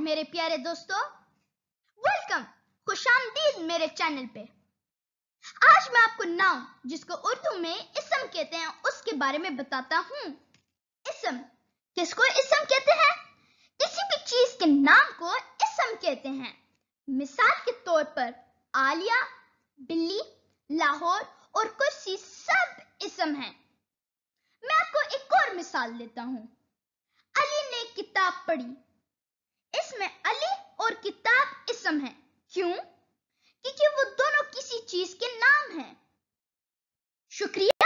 मेरे प्यारे दोस्तों वेलकम खुशामदीद मेरे चैनल पे आज मैं आपको नाउन जिसको उर्दू में इसम कहते हैं उसके बारे में बताता हूँ इसम किसको इसम कहते हैं किसी भी चीज के नाम को इसम कहते हैं मिसाल के तौर पर आलिया बिल्ली लाहौर और कुर्सी सब इसम हैं। मैं आपको एक और मिसाल देता हूँ अली ने किताब पढ़ी मौसम है क्यों क्योंकि वो दोनों किसी चीज के नाम हैं शुक्रिया